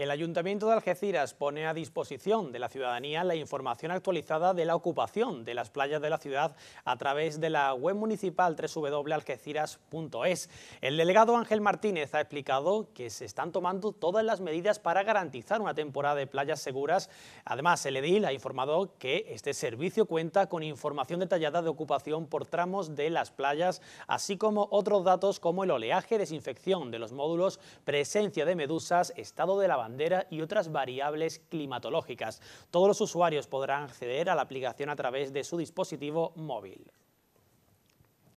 El Ayuntamiento de Algeciras pone a disposición de la ciudadanía la información actualizada de la ocupación de las playas de la ciudad a través de la web municipal www.algeciras.es. El delegado Ángel Martínez ha explicado que se están tomando todas las medidas para garantizar una temporada de playas seguras. Además, el edil ha informado que este servicio cuenta con información detallada de ocupación por tramos de las playas, así como otros datos como el oleaje, desinfección de los módulos, presencia de medusas, estado de la y otras variables climatológicas. Todos los usuarios podrán acceder a la aplicación a través de su dispositivo móvil.